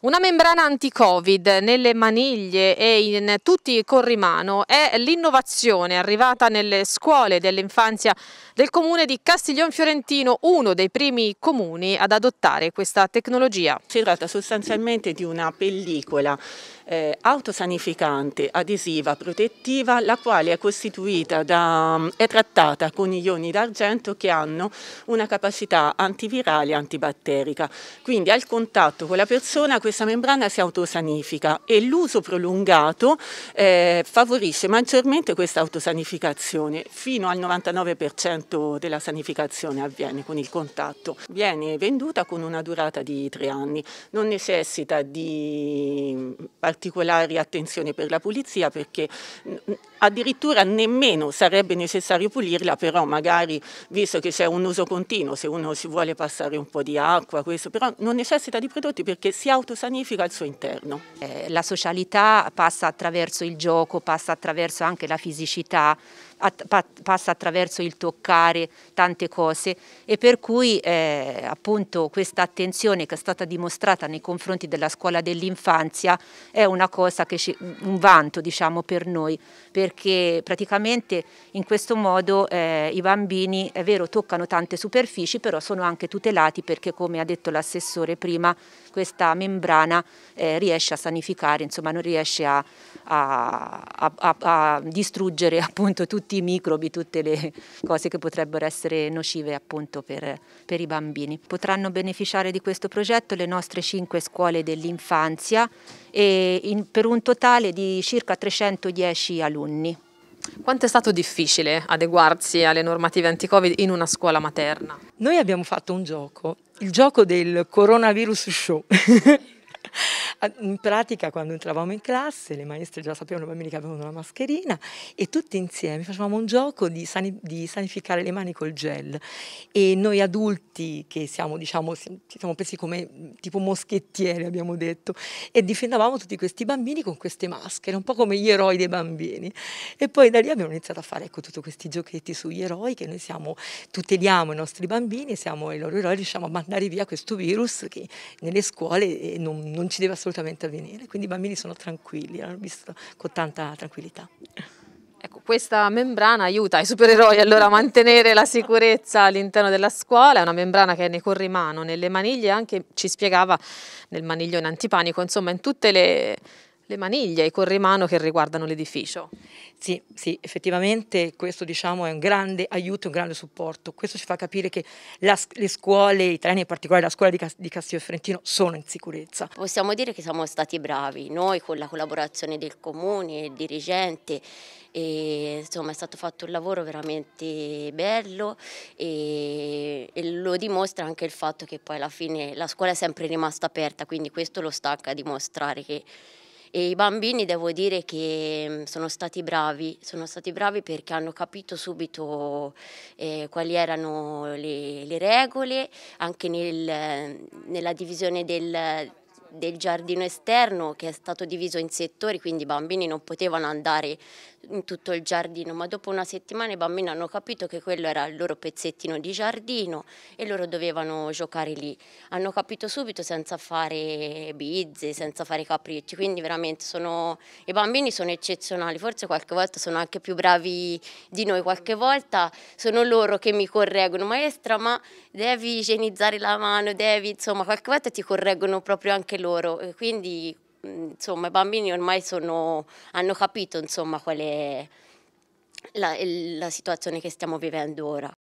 Una membrana anti-Covid nelle maniglie e in tutti i corrimano è l'innovazione arrivata nelle scuole dell'infanzia del comune di Castiglion Fiorentino, uno dei primi comuni ad adottare questa tecnologia. Si tratta sostanzialmente di una pellicola eh, autosanificante, adesiva, protettiva, la quale è costituita da, è trattata con ioni d'argento che hanno una capacità antivirale e antibatterica. Quindi al contatto con la persona questa membrana si autosanifica e l'uso prolungato eh, favorisce maggiormente questa autosanificazione. Fino al 99% della sanificazione avviene con il contatto. Viene venduta con una durata di tre anni, non necessita di particolari attenzioni per la pulizia perché mm, addirittura nemmeno sarebbe necessario pulirla, però magari visto che c'è un uso continuo, se uno si vuole passare un po' di acqua, questo, però non necessita di prodotti perché si autosanifica al suo interno. Eh, la socialità passa attraverso il gioco, passa attraverso anche la fisicità, att passa attraverso il toccare tante cose e per cui eh, appunto questa attenzione che è stata dimostrata nei confronti della scuola dell'infanzia è una cosa che ci, un vanto diciamo per noi perché praticamente in questo modo eh, i bambini è vero toccano tante superfici però sono anche tutelati perché come ha detto l'assessore prima questa membrana eh, riesce a sanificare insomma non riesce a, a, a, a distruggere appunto tutti tutti i microbi, tutte le cose che potrebbero essere nocive appunto per, per i bambini. Potranno beneficiare di questo progetto le nostre cinque scuole dell'infanzia in, per un totale di circa 310 alunni. Quanto è stato difficile adeguarsi alle normative anti-Covid in una scuola materna? Noi abbiamo fatto un gioco, il gioco del coronavirus show. in pratica quando entravamo in classe le maestre già sapevano i bambini che avevano la mascherina e tutti insieme facevamo un gioco di, sani, di sanificare le mani col gel e noi adulti che siamo diciamo ci siamo presi come tipo moschettieri abbiamo detto e difendavamo tutti questi bambini con queste maschere un po' come gli eroi dei bambini e poi da lì abbiamo iniziato a fare ecco tutti questi giochetti sugli eroi che noi siamo tuteliamo i nostri bambini siamo i loro eroi riusciamo a mandare via questo virus che nelle scuole eh, non, non ci deve assolutamente assolutamente avvenire. Quindi i bambini sono tranquilli, l'hanno visto con tanta tranquillità. Ecco, questa membrana aiuta i supereroi allora a mantenere la sicurezza all'interno della scuola, è una membrana che è nei corrimano, nelle maniglie anche, ci spiegava nel maniglione antipanico, insomma in tutte le le maniglie, i corrimano che riguardano l'edificio. Sì, sì, effettivamente questo diciamo, è un grande aiuto, un grande supporto. Questo ci fa capire che la, le scuole italiane, in particolare la scuola di, Cas di Cassio e Frentino, sono in sicurezza. Possiamo dire che siamo stati bravi, noi con la collaborazione del comune, il dirigente, e, insomma è stato fatto un lavoro veramente bello e, e, lo dimostra anche il fatto che poi alla fine la scuola è sempre rimasta aperta, quindi questo lo stacca a dimostrare che e i bambini devo dire che mm, sono stati bravi, sono stati bravi perché hanno capito subito eh, quali erano le, le regole, anche nel, mm, nella divisione del, del giardino esterno che è stato diviso in settori, quindi i bambini non potevano andare in tutto il giardino, ma dopo una settimana i bambini hanno capito che quello era il loro pezzettino di giardino e loro dovevano giocare lì. Hanno capito subito senza fare bizze, senza fare capricci, quindi veramente sono, i bambini sono eccezionali, forse qualche volta sono anche più bravi di noi, qualche volta sono loro che mi correggono, maestra ma devi igienizzare la mano, devi, insomma qualche volta ti correggono proprio anche loro, quindi mm, insomma i bambini ormai sono, hanno capito insomma qual è la, la situazione che stiamo vivendo ora.